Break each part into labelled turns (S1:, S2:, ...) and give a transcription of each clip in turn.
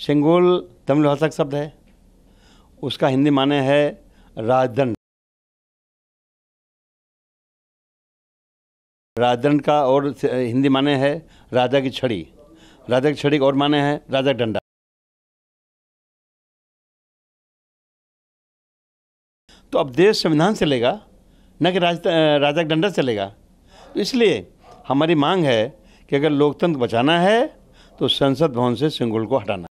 S1: सिंगोल तमिल भाषा का शब्द है उसका हिंदी माने है राजदंड राजदंड का और हिंदी माने है राजा की छड़ी राजा की छड़ी और माने है राजा डंडा तो
S2: अब देश संविधान चलेगा न कि राज राजा डंडा चलेगा तो इसलिए हमारी मांग है कि अगर लोकतंत्र बचाना है तो संसद भवन से सिंगुल को हटाना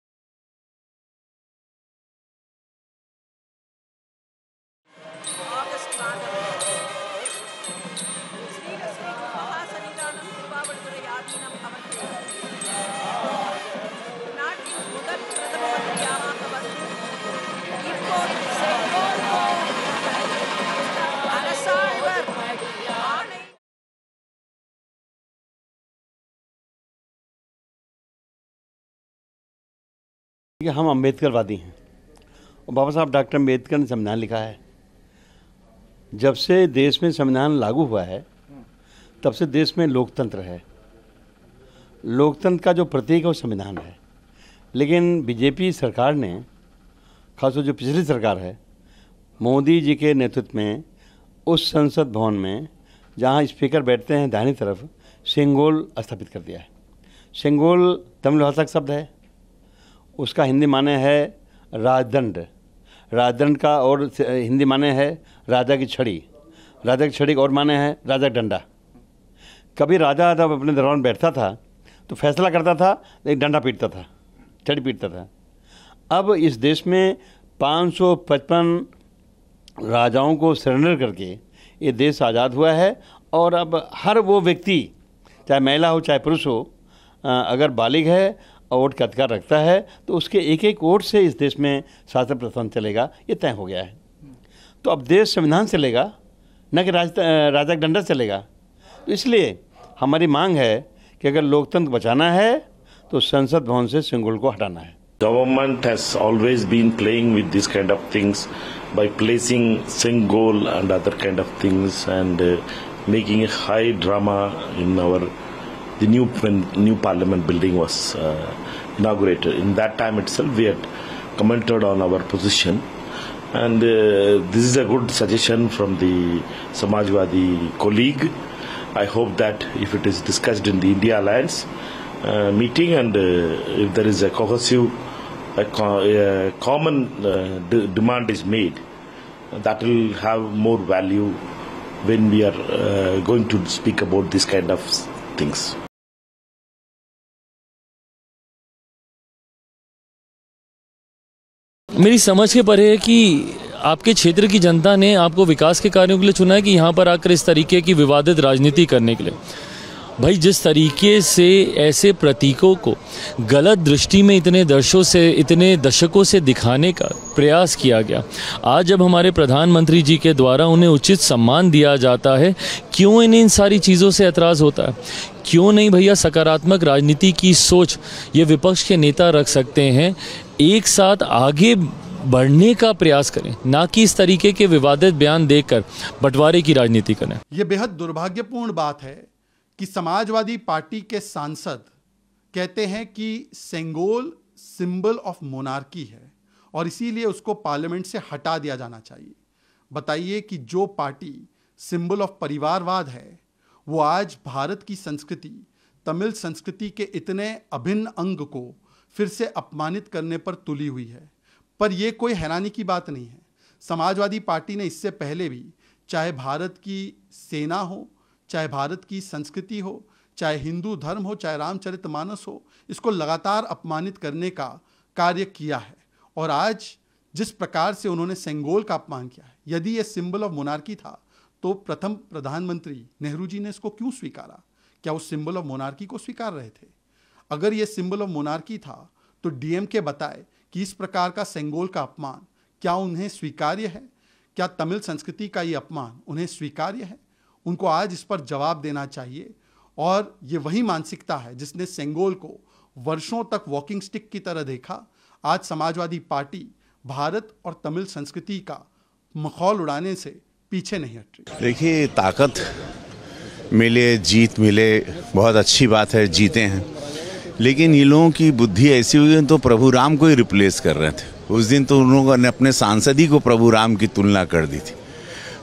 S2: कि हम अम्बेडकरवादी हैं और बाबा साहब डॉक्टर अम्बेडकर ने संविधान लिखा है जब से देश में संविधान लागू हुआ है तब से देश में लोकतंत्र है लोकतंत्र का जो प्रतीक है वो संविधान है लेकिन बीजेपी सरकार ने खासकर जो पिछली सरकार है मोदी जी के नेतृत्व में उस संसद भवन में जहाँ स्पीकर बैठते हैं दाहिनी तरफ सिंगोल स्थापित कर दिया है सिंगोल तमिल भाषा का शब्द है उसका हिंदी माने है राजदंड राजदंड का और हिंदी माने है राजा की छड़ी राजा की छड़ी और माने है राजा डंडा कभी राजा जब अपने दरबार में बैठता था तो फैसला करता था एक डंडा पीटता था छड़ी पीटता था अब इस देश में 555 राजाओं को सरेंडर करके ये देश आज़ाद हुआ है और अब हर वो व्यक्ति चाहे महिला हो चाहे पुरुष हो अगर बालिग है अवार्ड का अधिकार रखता है तो उसके एक एक वोट से इस देश में शासन प्रशासन चलेगा ये तय हो गया है तो अब देश संविधान चलेगा न कि राज, राजा डंडा चलेगा तो इसलिए हमारी मांग है कि अगर लोकतंत्र बचाना है तो संसद भवन से सिंगुल को हटाना है
S3: government has always been playing with this kind of things by placing सिंगुल and other kind of things and making high drama in our the new new parliament building was uh, inaugurated. In that time itself, we had commented on our position, and uh, this is a good suggestion from the Samajwadi colleague. I hope that if it is discussed in the India Alliance uh, meeting and uh, if there is a cohesive, a, co- a common uh, demand is made, that will have more value when we are uh, going to speak about this kind of
S1: things.
S4: मेरी समझ के परे है कि आपके क्षेत्र की जनता ने आपको विकास के कार्यों के लिए चुना है कि यहाँ पर आकर इस तरीके की विवादित राजनीति करने के लिए भाई जिस तरीके से ऐसे प्रतीकों को गलत दृष्टि में इतने दर्शों से इतने दशकों से दिखाने का प्रयास किया गया आज जब हमारे प्रधानमंत्री जी के द्वारा उन्हें उचित सम्मान दिया जाता है क्यों इन्हें इन सारी चीज़ों से एतराज़ होता है क्यों नहीं भैया सकारात्मक राजनीति की सोच ये विपक्ष के नेता रख सकते हैं एक साथ आगे बढ़ने का प्रयास करें ना कि इस तरीके के विवादित बयान देकर बंटवारे की राजनीति करें
S5: यह बेहद दुर्भाग्यपूर्ण बात है कि समाजवादी पार्टी के सांसद कहते हैं कि सेंगोल सिंबल ऑफ मोनार्की है और इसीलिए उसको पार्लियामेंट से हटा दिया जाना चाहिए बताइए कि जो पार्टी सिंबल ऑफ परिवारवाद है वो आज भारत की संस्कृति तमिल संस्कृति के इतने अभिन्न अंग को फिर से अपमानित करने पर तुली हुई है पर यह कोई हैरानी की बात नहीं है समाजवादी पार्टी ने इससे पहले भी चाहे भारत की सेना हो चाहे भारत की संस्कृति हो चाहे हिंदू धर्म हो चाहे रामचरित मानस हो इसको लगातार अपमानित करने का कार्य किया है और आज जिस प्रकार से उन्होंने सेंगोल का अपमान किया है यदि ये सिंबल ऑफ मोनार्की था तो प्रथम प्रधानमंत्री नेहरू जी ने इसको क्यों स्वीकारा क्या वो सिंबल ऑफ मोनार्की को स्वीकार रहे थे अगर ये सिंबल ऑफ मोनार्की था तो के बताए कि इस प्रकार का सेंगोल का अपमान क्या उन्हें स्वीकार्य है क्या तमिल संस्कृति का ये अपमान उन्हें स्वीकार्य है उनको आज इस पर जवाब देना चाहिए और ये वही मानसिकता है जिसने सेंगोल को वर्षों तक वॉकिंग स्टिक की तरह देखा आज समाजवादी पार्टी भारत और तमिल संस्कृति का मखौल उड़ाने से पीछे नहीं हट
S2: रही देखिए ताकत मिले जीत मिले बहुत अच्छी बात है जीते हैं लेकिन ये लोगों की बुद्धि ऐसी हुई है तो प्रभु राम को ही रिप्लेस कर रहे थे उस दिन तो उन्होंने अपने सांसद ही को प्रभु राम की तुलना कर दी थी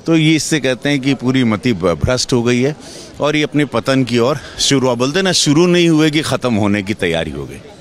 S2: तो ये इससे कहते हैं कि पूरी मति भ्रष्ट हो गई है और ये अपने पतन की ओर शुरू बोलते ना शुरू नहीं हुए कि ख़त्म होने की तैयारी हो गई